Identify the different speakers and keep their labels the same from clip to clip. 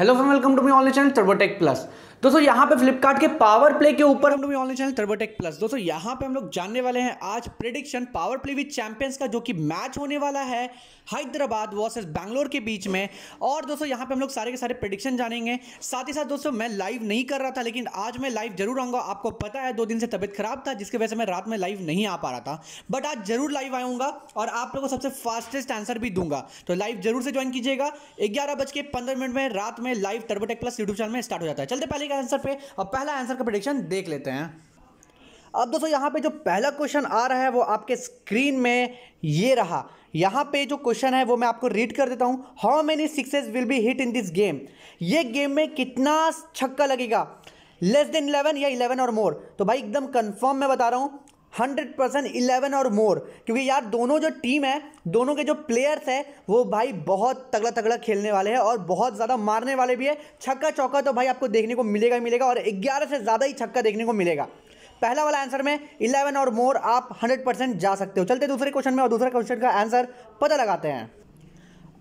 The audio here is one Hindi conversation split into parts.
Speaker 1: Hello and welcome to my online channel TurboTech Plus. दोस्तों यहाँ पे फ्लिपकार्ट के पावर प्ले के ऊपर हम लोग ऑनलाइन चैनल टर्बोटेक प्लस दोस्तों यहाँ पे हम लोग जानने वाले हैं आज prediction power play with champions का जो कि मैच होने वाला है हैदराबाद वर्सेस बैंगलोर के बीच में और दोस्तों यहाँ पे हम लोग सारे के सारे प्रिडिक्शन जानेंगे साथ ही साथ दोस्तों मैं लाइव नहीं कर रहा था लेकिन आज मैं लाइव जरूर आऊँगा आपको पता है दो दिन से तबियत खराब था जिसकी वजह से मैं रात में लाइव नहीं आ पा रहा था बट आज जरूर लाइव आऊँगा और आप लोगों को सबसे फास्टेस्ट आंसर भी दूंगा तो लाइव जरूर से ज्वाइन कीजिएगा ग्यारह बज के पंद्रह मिनट में रात में live Turbotech plus YouTube channel में स्टार्ट हो जाता है चलते पहले के आंसर पे और पहला आंसर का प्रडिक्शन देख लेते हैं अब दोस्तों यहाँ पे जो पहला क्वेश्चन आ रहा है वो आपके स्क्रीन में ये रहा यहाँ पे जो क्वेश्चन है वो मैं आपको रीड कर देता हूँ how many sixes will be hit in this game ये गेम में कितना छक्का लगेगा लेस देन इलेवन या इलेवन और मोर तो भाई एकदम कंफर्म मैं बता रहा हूँ हंड्रेड परसेंट इलेवन और मोर क्योंकि यार दोनों जो टीम है दोनों के जो प्लेयर्स हैं वो भाई बहुत तगड़ा तगड़ा खेलने वाले हैं और बहुत ज़्यादा मारने वाले भी है छक्का चौका तो भाई आपको देखने को मिलेगा ही मिलेगा और ग्यारह से ज़्यादा ही छक्का देखने को मिलेगा पहला वाला आंसर में इलेवन और मोर आप हंड्रेड परसेंट जा सकते हो चलते दूसरे क्वेश्चन में और दूसरे क्वेश्चन का आंसर पता लगाते हैं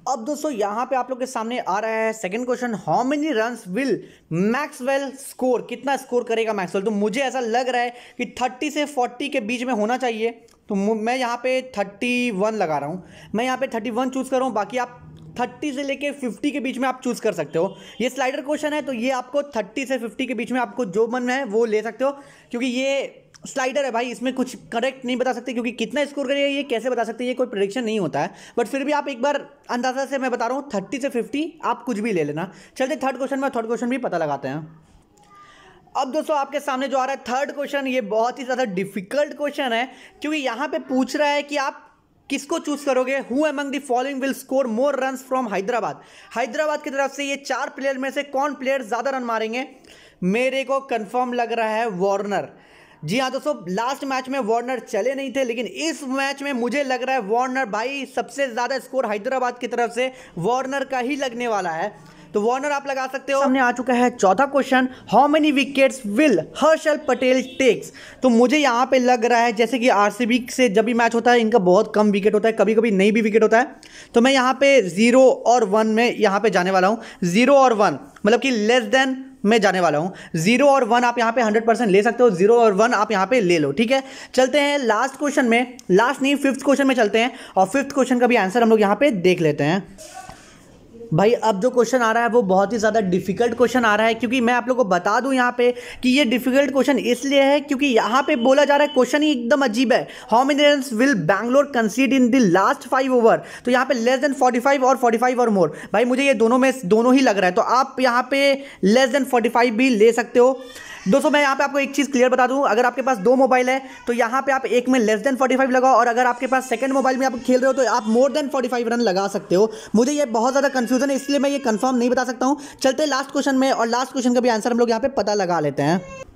Speaker 1: अब दोस्तों यहां पे आप लोग के सामने आ रहा है second question how many run will Maxwell score कितना स्कोर करेगा मैक्सवेल तो मुझे ऐसा लग रहा है कि थर्टी से फोर्टी के बीच में होना चाहिए तो मैं यहाँ पे थर्टी वन लगा रहा हूँ मैं यहाँ पे थर्टी वन चूज़ कर रहा हूँ बाकी आप थर्टी से लेके फिफ्टी के बीच में आप चूज़ कर सकते हो ये स्लाइडर क्वेश्चन है तो ये आपको थर्टी से फिफ्टी के बीच में आपको जो मन में है वो ले सकते हो क्योंकि ये स्लाइडर है भाई इसमें कुछ करेक्ट नहीं बता सकते क्योंकि कितना स्कोर करेगा ये कैसे बता सकते ये कोई प्रडिक्शन नहीं होता है बट फिर भी आप एक बार अंदाजा से मैं बता रहा हूँ थर्टी से फिफ्टी आप कुछ भी ले लेना चलते थर्ड क्वेश्चन में थर्ड क्वेश्चन भी पता लगाते हैं अब दोस्तों आपके सामने जो आ रहा है थर्ड क्वेश्चन ये बहुत ही ज़्यादा डिफिकल्ट क्वेश्चन है क्योंकि यहाँ पे पूछ रहा है कि आप किसको चूज करोगे who among the following will score more run from Hyderabad Hyderabad की तरफ से ये चार प्लेयर में से कौन प्लेयर ज़्यादा रन मारेंगे मेरे को कंफर्म लग रहा है वार्नर जी हाँ दोस्तों लास्ट मैच में वार्नर चले नहीं थे लेकिन इस मैच में मुझे लग रहा है वार्नर भाई सबसे ज़्यादा स्कोर हैदराबाद की तरफ से वार्नर का ही लगने वाला है तो वार्नर आप लगा सकते हो हमने आ चुका है चौथा question how many wickets will Harshal Patel takes तो मुझे यहाँ पे लग रहा है जैसे कि आरसीबी से जब भी मैच होता है इनका बहुत कम विकेट होता है कभी कभी नहीं भी विकेट होता है तो मैं यहाँ पे जीरो और वन में यहाँ पे जाने वाला हूँ जीरो और वन मतलब कि लेस देन में जाने वाला हूं जीरो और वन आप यहां पे हंड्रेड परसेंट ले सकते हो जीरो और वन आप यहां पे ले लो ठीक है चलते हैं लास्ट क्वेश्चन में लास्ट नहीं फिफ्थ क्वेश्चन में चलते हैं और फिफ्थ क्वेश्चन का भी आंसर हम लोग यहां पे देख लेते हैं भाई अब जो क्वेश्चन आ रहा है वो बहुत ही ज़्यादा डिफिकल्ट क्वेश्चन आ रहा है क्योंकि मैं आप लोगों को बता दूं यहाँ पे कि ये डिफिकल्ट क्वेश्चन इसलिए है क्योंकि यहाँ पे बोला जा रहा है क्वेश्चन ही एकदम अजीब है how many run will Bangalore concede in the last five over तो यहाँ पे लेस देन फोर्टी और फाइव और मोर भाई मुझे ये दोनों में दोनों ही लग रहा है तो आप यहाँ पे लेस देन फोर्टी भी ले सकते हो दोस्तों मैं यहाँ पे आपको एक चीज़ क्लियर बता दूँ अगर आपके पास दो मोबाइल है तो यहाँ पे आप एक में लेस देन 45 लगाओ और अगर आपके पास सेकंड मोबाइल में आप खेल रहे हो तो आप मोर देन 45 रन लगा सकते हो मुझे ये बहुत ज़्यादा कन्फ्यूजन है इसलिए मैं ये कन्फर्म नहीं बता सकता हूँ चलते लास्ट क्वेश्चन में और लास्ट क्वेश्चन का भी आंसर हम लोग यहाँ पे पता लगा लेते हैं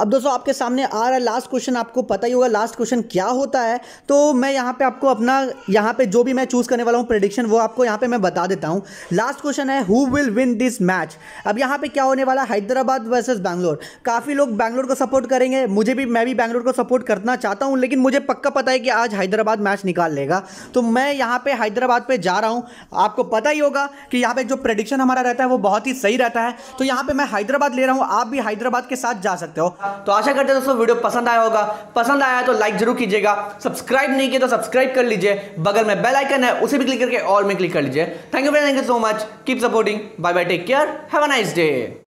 Speaker 1: अब दोस्तों आपके सामने आ रहा लास्ट क्वेश्चन आपको पता ही होगा लास्ट क्वेश्चन क्या होता है तो मैं यहाँ पे आपको अपना यहाँ पे जो भी मैं चूज़ करने वाला हूँ प्रडिक्शन वो आपको यहाँ पे मैं बता देता हूँ लास्ट क्वेश्चन है who will win this match अब यहाँ पे क्या होने वाला हैदराबाद वर्सेज बैंगलोर काफ़ी लोग बैंगलोर को सपोर्ट करेंगे मुझे भी मैं भी बैंगलोर को सपोर्ट करना चाहता हूँ लेकिन मुझे पक्का पता है कि आज हैदराबाद मैच निकाल लेगा तो मैं यहाँ पर हैदराबाद पर जा रहा हूँ आपको पता ही होगा कि यहाँ पर जो प्रडिक्शन हमारा रहता है वो बहुत ही सही रहता है तो यहाँ पर मैं हैदराबाद ले रहा हूँ आप भी हैदराबाद के साथ जा सकते हो तो आशा करते हैं दोस्तों वीडियो पसंद आया होगा पसंद आया तो लाइक जरूर कीजिएगा सब्सक्राइब नहीं किया तो सब्सक्राइब कर लीजिए बगल में बेल आइकन है उसे भी क्लिक करके ऑल में क्लिक कर लीजिए thank you thank you so much keep supporting bye bye take care have a nice day